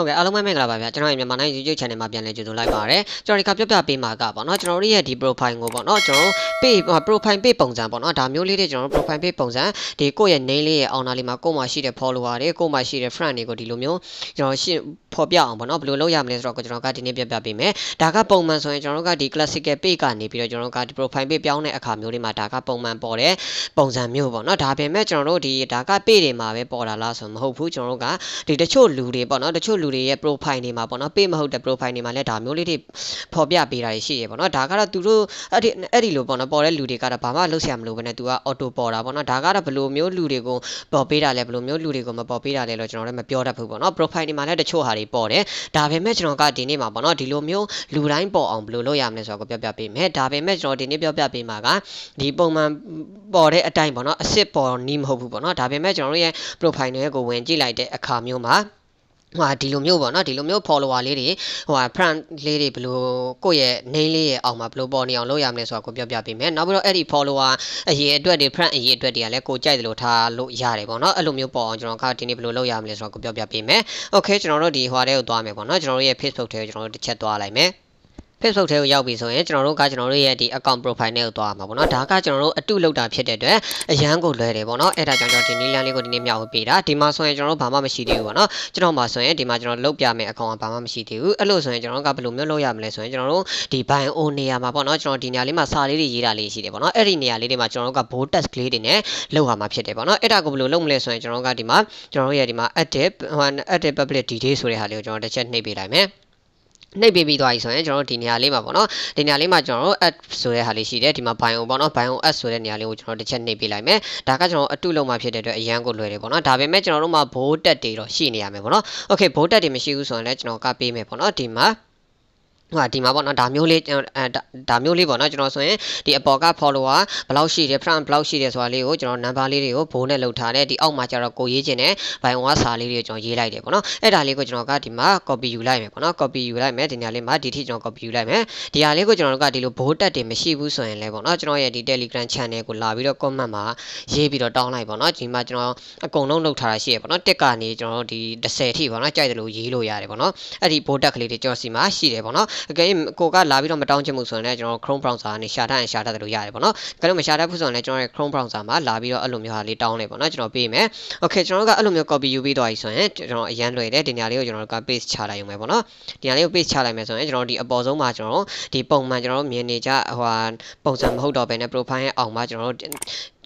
ဟုတ်ကဲ့အားလုံးပဲမင်္ဂလာပါဗျာကျွန်တော်ရဲ့မြန်မာနိုင်ငံ YouTube channel မှာပြန်လည်ကြိုဆိုလိုက်ပါရစေကျွန်တော်ဒီကပြပြပေးမှာကပေါ့နော်ကျွန်တော်တို့ရဲ့ဒီ profile ကိုပေါ့နော်ကျွန်တော်တို့ page profile page ပုံစံပေါ့နော်ဒါမျိုးလေးတွေကျွန်တော်တို့ profile page ပုံစံဒီကိုယ့်ရဲ့ name လေးရဲ့အော်နာလေးမှာကိုယ့်မှာရှိတဲ့ follower တွေကိုယ့်မှာရှိတဲ့ friend တွေကိုဒီလိုမျိုးကျွန်တော်ရှင်းဖော်ပြအောင်ပေါ့နော်ဘယ်လိုလုပ်ရမလဲဆိုတော့ကျွန်တော်ကဒီနေ့ပြပြပေးမယ်ဒါကပုံမှန်ဆိုရင်ကျွန်တော်တို့ကဒီ classical page ကနေပြီးတော့ကျွန်တော်တို့ကဒီ profile page ပြောင်းတဲ့အခါမျိုးလေးမှာဒါကပုံမှန်ပေါ်တဲ့ပုံစံမျိုးပေါ့နော်ဒါပေမဲ့ကျွန်တော်တို့ဒီဒါက page တွေမှာပဲပေါ်တာလားဆိုမဟုတ်ဘူးကျွန်တော်တို့ကဒီတချို့လူတွေပေါ့နော်တချို့လူတွေရဲ့ profile တွေမှာပေါ့နော် page မဟုတ်တဲ့ profile တွေမှာလည်းဒါမျိုးလေးတွေဖော်ပြပေးတာရှိရပေါ့နော်ဒါကတော့သူတို့အဲ့ဒီအဲ့ဒီလိုပေါ့နော်ပေါ်တဲ့လူတွေကတော့ဘာမှလုပ်ဆရာမလိုဘဲနဲ့ तू က auto ပေါ်တာပေါ့နော်ဒါကတော့ဘယ်လိုမျိုးလူတွေကိုပေါ်ပေးတာလဲဘယ်လိုမျိုးလူတွေကိုမပေါ်ပေးတာလဲတော့ကျွန်တော်လည်းမပြောတတ်ဘူးပေါ့နော် profile တွေမှာလည်းတချို့ဟာတွေပေါ်တယ်ဒါပေမဲ့ကျွန်တော်ကဒီနေ့မှာပေါ့နော်ဒီလိုမျိုးလူတိုင်းပေါ်အောင်ဘယ်လိုလုပ်ရမလဲဆိုတော့ပြောပြပေးမယ်ဒါပေမဲ့ကျွန်တော်ဒီနေ့ပြောပြပေးမှာကဒီပုံမှန်ပေါ်တဲ့အတိုင်းပေါ့နော်အစ်စ်ပေါ်နီးမဟုတ်ဘူးပေါ့နော်ဒါပေမဲ့ကျွန်တော်တို့ရဲ့ profile တွေကိုဝင်ကြည့်လိုက်တဲ့အခါမျိုးမှာဟိုဟာဒီလိုမျိုးပေါ့နော်ဒီလိုမျိုး follower လေးတွေဟိုဟာ friend လေးတွေဘယ်လိုကိုယ့်ရဲ့ name လေးရဲ့အောင်မှာဘယ်လိုပေါ်နေအောင်လုပ်ရမလဲဆိုတာကိုပြောပြပေးမယ်နောက်ပြီးတော့အဲ့ဒီ follower အရေအတွက်တွေ friend အရေအတွက်တွေကလည်းကိုကြိုက်တယ်လို့ထားလို့ရတယ်ပေါ့နော်အဲ့လိုမျိုးပေါ်အောင်ကျွန်တော်ကဒီနေ့ဘယ်လိုလုပ်ရမလဲဆိုတာကိုပြောပြပေးမယ် okay ကျွန်တော်တို့ဒီဟိုဟာတွေကိုသွားမယ်ပေါ့နော်ကျွန်တော်တို့ရဲ့ Facebook ထဲကိုကျွန်တော်တို့တစ်ချက်သွားလိုက်မယ် Facebook ထဲကိုရောက်ပြီဆိုရင်ကျွန်တော်တို့ကကျွန်တော်တို့ရဲ့ဒီ account profile နဲ့ကိုသွားမှာပေါ့နော်ဒါကကျွန်တော်တို့အတုလောက်တာဖြစ်တဲ့အတွက်အရန်ကိုလွယ်တယ်ပေါ့နော်အဲ့ဒါကြောင့်ကျွန်တော်ဒီနီလန်လေးကိုဒီနေ့မျှဝေပေးတာဒီမှာဆိုရင်ကျွန်တော်တို့ဘာမှမရှိသေးဘူးပေါ့နော်ကျွန်တော်မှာဆိုရင်ဒီမှာကျွန်တော်လုတ်ပြမယ့် account ကဘာမှမရှိသေးဘူးအဲ့လိုဆိုရင်ကျွန်တော်ကဘယ်လိုမျိုးလုပ်ရမလဲဆိုရင်ကျွန်တော်တို့ဒီ buy on နေရာမှာပေါ့နော်ကျွန်တော်ဒီနေရာလေးမှာစာလေးတွေရေးတာလေးရှိတယ်ပေါ့နော်အဲ့ဒီနေရာလေးတွေမှာကျွန်တော်တို့က bold text ကလေးတွေနဲ့လောက်ရမှာဖြစ်တယ်ပေါ့နော်အဲ့ဒါကိုဘယ်လိုလုပ်မလဲဆိုရင်ကျွန်တော်ကဒီမှာကျွန်တော်တို့ရဲ့ဒီမှာ active active public detail ဆိုတဲ့ဟာလေးကိုကျွန်တော်တစ်ချက်နှိပ်ပေးလိုက်မယ်နှိပ်ပေးပြီးသွားပြီဆိုရင်ကျွန်တော်တို့ဒီနေရာလေးမှာပေါ့နော်ဒီနေရာလေးမှာကျွန်တော်တို့ app ဆိုတဲ့ဟာလေးရှိတယ်ဒီမှာ bio ပေါ့နော် bio app ဆိုတဲ့နေရာလေးကိုကျွန်တော်တစ်ချက်နှိပ်ပေးလိုက်မယ်ဒါကကျွန်တော်အတုလုံးမှာဖြစ်တဲ့အတွက်အရန်ကိုလွယ်တယ်ပေါ့နော်ဒါပေမဲ့ကျွန်တော်တို့မှာဘိုးတက်တွေတော့ရှိနေရမယ်ပေါ့နော် okay ဘိုးတက်တွေမရှိဘူးဆိုရင်လည်းကျွန်တော်ကပေးမယ်ပေါ့နော်ဒီမှာဟာဒီမှာပေါ့နော်ဒါမျိုးလေးဒါမျိုးလေးပေါ့နော်ကျွန်တော်ဆိုရင်ဒီအပေါ်က follower ဘယ်လောက်ရှိတယ် front ဘယ်လောက်ရှိတယ်ဆိုတာလေးကိုကျွန်တော် number လေးတွေကိုဘိုးနဲ့လောက်ထားတယ်ဒီအောက်မှာကျတော့ကိုရေးခြင်းနဲ့ by one စာလေးတွေကိုကျွန်တော်ရေးလိုက်တယ်ပေါ့နော်အဲ့ဒါလေးကိုကျွန်တော်ကဒီမှာ copy ယူလိုက်မယ်ပေါ့နော် copy ယူလိုက်မယ်ဒီနေရာလေးမှာဒီထိကျွန်တော် copy ယူလိုက်မယ်ဒီဟာလေးကိုကျွန်တော်တို့ကဒီလိုဘိုးတက်တယ်မရှိဘူးဆိုရင်လည်းပေါ့နော်ကျွန်တော်ရဲ့ဒီ Telegram channel ကိုလာပြီးတော့ comment မှာရေးပြီးတော့တောင်းလိုက်ပေါ့နော်ဒီမှာကျွန်တော်အကုန်လုံးလောက်ထားတာရှိရပေါ့နော်တက်ကနေကျွန်တော်တို့ဒီ30ထိပေါ့နော်ကြိုက်တယ်လို့ရေးလို့ရတယ်ပေါ့နော်အဲ့ဒီဘိုးတက်ကလေးတွေကျွန်တော်စီမှာရှိတယ်ပေါ့နော်အကယ်၍ကိုကလာပြီးတော့မတောင်းချင်ဘူးဆိုရင်လည်းကျွန်တော် Chrome browser ကနေရှာတတ်ရင်ရှာတတ်တယ်လို့ရတယ်ပေါ့နော်ဒါလည်းမရှာတတ်ဘူးဆိုရင်လည်းကျွန်တော်ရဲ့ Chrome browser မှာလာပြီးတော့အဲ့လိုမျိုးဟာလေးတောင်းလိုက်ပေါ့နော်ကျွန်တော်ပေးမယ် Okay ကျွန်တော်ကအဲ့လိုမျိုး copy ယူပြီးတော့ပြီဆိုရင်ကျွန်တော်အရန်လွယ်တယ်ဒီညာလေးကိုကျွန်တော်က paste ချလိုက်ရုံပဲပေါ့နော်ဒီညာလေးကို paste ချလိုက်မယ်ဆိုရင်ကျွန်တော်ဒီအပေါ်ဆုံးမှာကျွန်တော်ဒီပုံမှန်ကျွန်တော်မြင်နေကြဟိုဟာပုံစံမဟုတ်တော့ဘဲနဲ့ profile ရဲ့အောက်မှာကျွန်တော်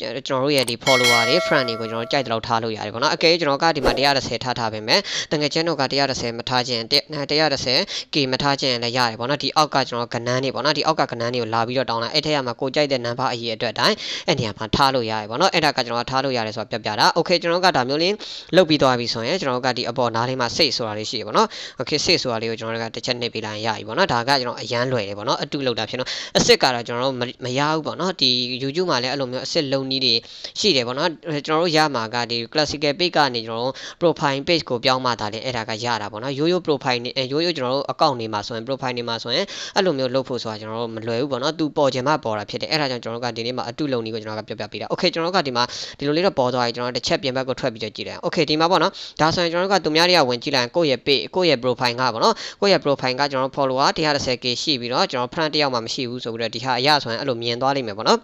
ကျွန်တော်တို့ရဲ့ဒီ follower တွေ friend တွေကိုကျွန်တော်ကြိုက်တလို့ထားလို့ရတယ်ပေါ့နော်အကယ်ကျွန်တော်ကဒီမှာ130ထားထားပေးမယ်တကယ်ချင်းတော့က130မထားခြင်း 130k မထားခြင်းလည်းရတယ်ပေါ့နော်ဒီအောက်ကကျွန်တော်ကဏန်းနေပေါ့နော်ဒီအောက်ကကဏန်းတွေကိုလာပြီးတော့တောင်းလိုက်အဲ့ထက်ရမှာကိုကြိုက်တဲ့ number အရေးအတွက်တိုင်းအဲ့နေရာမှာထားလို့ရတယ်ပေါ့နော်အဲ့ဒါကကျွန်တော်ထားလို့ရတယ်ဆိုတော့ပြပြတာ okay ကျွန်တော်ကဒါမျိုးလေးလုပ်ပြီးသွားပြီဆိုရင်ကျွန်တော်ကဒီအပေါ်နားလေးမှာ save ဆိုတာလေးရှိတယ်ပေါ့နော် okay save ဆိုတာလေးကိုကျွန်တော်ကတစ်ချက်နှိပ်ပေးလိုက်ရပြီပေါ့နော်ဒါကကျွန်တော်အရန်လွယ်တယ်ပေါ့နော်အတုလောက်တာဖြစ်တော့အစ်စ်ကတော့ကျွန်တော်မရဘူးပေါ့နော်ဒီ YouTube မှာလည်းအဲ့လိုမျိုးအစ်စ်လုံနည်းတွေရှိတယ်ပေါ့နော်ကျွန်တော်တို့ရမှာကဒီ classical page ကနေကျွန်တော်တို့ profile page ကိုပြောင်းမှသာလေအဲ့ဒါကရတာပေါ့နော်ရိုးရိုး profile နေရိုးရိုးကျွန်တော်တို့ account နေမှာဆိုရင် profile နေမှာဆိုရင်အဲ့လိုမျိုးလုပ်ဖို့ဆိုတာကျွန်တော်တို့မလွယ်ဘူးပေါ့နော်သူပေါ်ချင်မှပေါ်တာဖြစ်တယ်အဲ့ဒါကြောင့်ကျွန်တော်တို့ကဒီနေ့မှာအတုလုံနည်းကိုကျွန်တော်ကပြောပြပေးတာ okay ကျွန်တော်တို့ကဒီမှာဒီလိုလေးတော့ပေါ်သွားရင်ကျွန်တော်တစ်ချက်ပြင်ဘက်ကိုထွက်ပြီးတော့ကြည့်တယ် okay ဒီမှာပေါ့နော်ဒါဆိုရင်ကျွန်တော်တို့ကသူများတွေကဝင်ကြည့်လိုက်ကိုယ့်ရဲ့ page ကိုယ့်ရဲ့ profile ကပေါ့နော်ကိုယ့်ရဲ့ profile ကကျွန်တော်တို့ follower 130k ရှိပြီးတော့ကျွန်တော် friend တယောက်မှမရှိဘူးဆိုပြီးတော့ဒီဟာအရဆိုရင်အဲ့လိုမြင်သွားလိမ့်မယ်ပေါ့နော်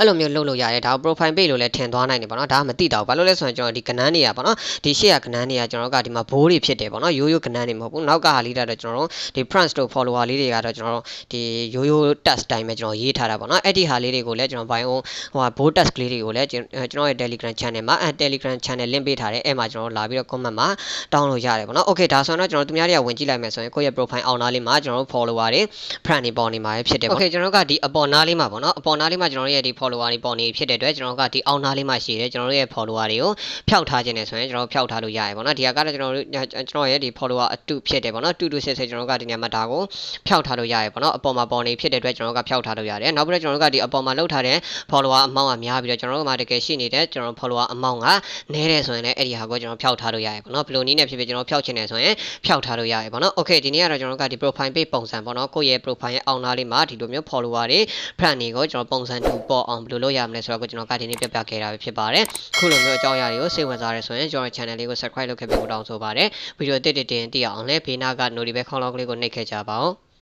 အဲ့လိုမျိုးလုပ်လို့ရတယ်ဒါကို profile page လို့လည်းထင်သွားနိုင်တယ်ပေါ့နော်ဒါကမသိတာဘူးဘာလို့လဲဆိုရင်ကျွန်တော်ဒီကဏ္ဍနေရပေါ့နော်ဒီရှေ့ကကဏ္ဍနေရကျွန်တော်ကဒီမှာဘိုးတွေဖြစ်တယ်ပေါ့နော်ရိုးရိုးကဏ္ဍနေမဟုတ်ဘူးနောက်ကဟာလေးတော့ကျွန်တော်တို့ဒီ friends တို့ follower လေးတွေကတော့ကျွန်တော်တို့ဒီရိုးရိုး task တိုင်းပဲကျွန်တော်ရေးထားတာပေါ့နော်အဲ့ဒီဟာလေးတွေကိုလည်းကျွန်တော်ဘိုင်းအောင်ဟိုဟာဘိုး task လေးတွေကိုလည်းကျွန်တော်ရဲ့ Telegram channel မှာအဲ Telegram channel link ပေးထားတယ်အဲ့မှာကျွန်တော်လာပြီးတော့ comment မှာ download လုပ်ရတယ်ပေါ့နော် okay ဒါဆိုရင်တော့ကျွန်တော်သူများတွေကဝင်ကြည့်လိုက်မယ်ဆိုရင်ကိုယ့်ရဲ့ profile အောက်နားလေးမှာကျွန်တော်တို့ follower တွေ friend တွေပေါ်နေမှာဖြစ်တယ်ပေါ့ okay ကျွန်တော်တို့ကဒီအပေါ်နားလေးမှာပေါ့နော်အပေါ်နားလေးမှာကျွန်တော်တို့ရဲ့ရဲ့ဒီ follower တွေပေါ်နေဖြစ်တဲ့အတွက်ကျွန်တော်ကဒီအောက်နားလေးမှာရှိတယ်ကျွန်တော်တို့ရဲ့ follower တွေကိုဖျောက်ထားခြင်းနဲ့ဆိုရင်ကျွန်တော်ဖျောက်ထားလို့ရရပေါ့နော်ဒီကကတော့ကျွန်တော်တို့ကျွန်တော်ရဲ့ဒီ follower အတူဖြစ်တယ်ပေါ့နော်တူတူဆဲဆဲကျွန်တော်ကဒီညမှာဒါကိုဖျောက်ထားလို့ရရပေါ့နော်အပေါ်မှာပေါ်နေဖြစ်တဲ့အတွက်ကျွန်တော်ကဖျောက်ထားလို့ရတယ်နောက်ပြီးတော့ကျွန်တော်တို့ကဒီအပေါ်မှာလောက်ထားတဲ့ follower အမောင်းကများပြီးတော့ကျွန်တော်တို့ကမှတကယ်ရှိနေတဲ့ကျွန်တော် follower အမောင်းကနည်းတယ်ဆိုရင်လည်းအဲ့ဒီဟာကိုကျွန်တော်ဖျောက်ထားလို့ရရပေါ့နော်ဘယ်လိုနည်းနဲ့ဖြစ်ဖြစ်ကျွန်တော်ဖျောက်ချင်တယ်ဆိုရင်ဖျောက်ထားလို့ရရပေါ့နော် okay ဒီနေ့ကတော့ကျွန်တော်တို့ကဒီ profile page ပုံစံပေါ့နော်ကိုယ့်ရဲ့ profile ရဲ့အောက်နားလေးမှာဒီလိုမျိုး follower တွေ friend တွေကိုကျွန်တော်ပုံစံတူပေါ်အောင်ဘယ်လိုလုပ်ရမလဲဆိုတော့ကိုကျွန်တော်ကဒီနေ့ပြပြခဲ့တာပဲဖြစ်ပါတယ်ခုလိုမျိုးအကြောင်းအရာတွေကိုစိတ်ဝင်စားရဆိုရင်ကျွန်တော် channel လေးကို subscribe လုပ်ခဲ့ပြီးတော့တောင်းဆိုပါတယ်ဗီဒီယိုတစ်တစ်တင်တည်အောင်လဲဘေးနာက notification ခေါင်းလောင်းကလေးကိုနှိပ်ခဲ့ကြပါဦး